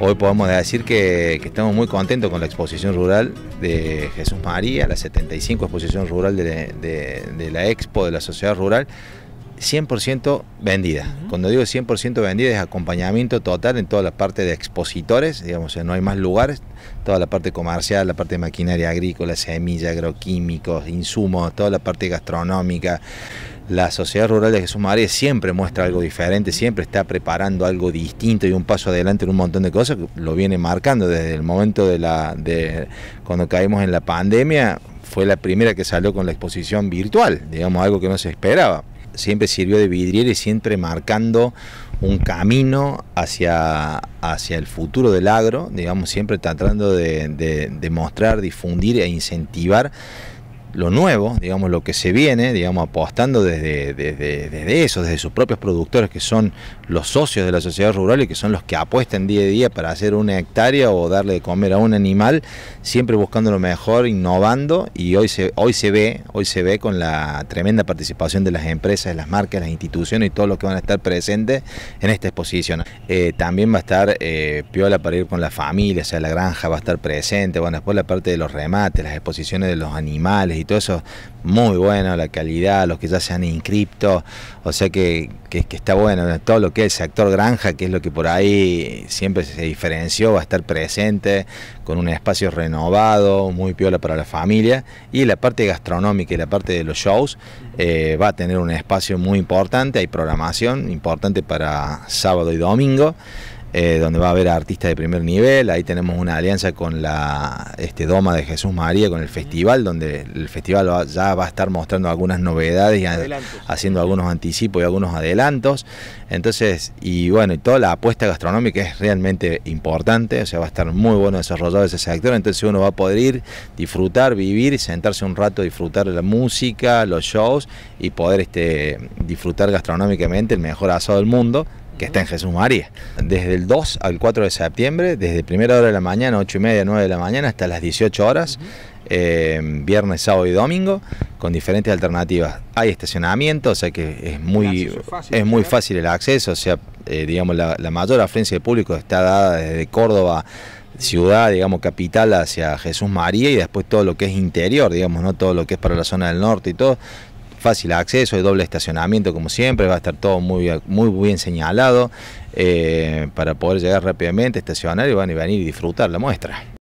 Hoy podemos decir que, estamos muy contentos con la exposición rural de Jesús María, la 75 exposición rural de, la Expo de la Sociedad Rural, 100% vendida. Cuando digo 100% vendida es acompañamiento total en toda la parte de expositores, digamos, no hay más lugares, toda la parte comercial, la parte de maquinaria agrícola, semillas, agroquímicos, insumos, toda la parte gastronómica la sociedad rural de Jesús María siempre muestra algo diferente, siempre está preparando algo distinto y un paso adelante en un montón de cosas, que lo viene marcando desde el momento de la de cuando caímos en la pandemia, fue la primera que salió con la exposición virtual, digamos algo que no se esperaba. Siempre sirvió de vidriera y siempre marcando un camino hacia, hacia el futuro del agro, digamos, siempre tratando de, de, de mostrar, difundir e incentivar lo nuevo, digamos, lo que se viene, digamos, apostando desde, desde, eso, desde sus propios productores que son los socios de la sociedad rural y que son los que apuestan día a día para hacer una hectárea o darle de comer a un animal, siempre buscando lo mejor, innovando y hoy se, hoy se ve, hoy se ve con la tremenda participación de las empresas, de las marcas, las instituciones y todos los que van a estar presentes en esta exposición. Eh, también va a estar eh, Piola para ir con la familia, o sea, la granja va a estar presente, bueno, después la parte de los remates, las exposiciones de los animales eso muy bueno, la calidad, los que ya se han inscripto, o sea que, está bueno, todo lo que es el sector granja, que es lo que por ahí siempre se diferenció, va a estar presente, con un espacio renovado, muy piola para la familia, y la parte gastronómica y la parte de los shows eh, va a tener un espacio muy importante, hay programación importante para sábado y domingo. Eh, donde va a haber artistas de primer nivel. Ahí tenemos una alianza con la este, Doma de Jesús María, con el festival, donde el festival ya va a estar mostrando algunas novedades haciendo algunos anticipos y algunos adelantos. Entonces, y bueno, y toda la apuesta gastronómica es realmente importante, o sea, va a estar muy bueno desarrollado ese sector. Entonces, uno va a poder ir, disfrutar, vivir, sentarse un rato, disfrutar la música, los shows y poder este, disfrutar gastronómicamente el mejor asado del mundo que está en Jesús María. Desde el 2 al 4 de septiembre, desde primera hora de la mañana, 8 y media, 9 de la mañana, hasta las 18 horas, eh, viernes, sábado y domingo, con diferentes alternativas. Hay estacionamiento, o sea que es muy, fácil, muy fácil el acceso, o sea, eh, digamos, la, la mayor afluencia de público está dada desde Córdoba ciudad, digamos, capital hacia Jesús María y después todo lo que es interior, digamos, no todo lo que es para la zona del norte y todo, fácil acceso, y doble estacionamiento como siempre, va a estar todo muy, muy bien señalado eh, para poder llegar rápidamente, estacionar y van a venir y disfrutar la muestra.